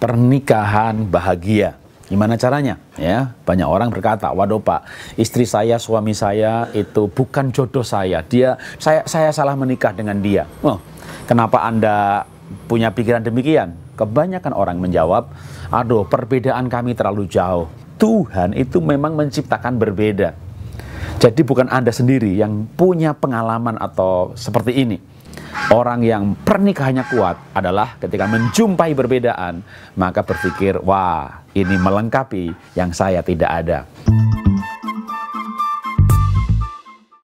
pernikahan bahagia. Gimana caranya? Ya, banyak orang berkata, "Waduh, Pak, istri saya, suami saya itu bukan jodoh saya. Dia saya saya salah menikah dengan dia." Oh, kenapa Anda punya pikiran demikian? Kebanyakan orang menjawab, "Aduh, perbedaan kami terlalu jauh. Tuhan itu memang menciptakan berbeda." Jadi bukan Anda sendiri yang punya pengalaman atau seperti ini. Orang yang pernikahannya kuat adalah ketika menjumpai perbedaan, maka berpikir, "Wah, ini melengkapi yang saya tidak ada."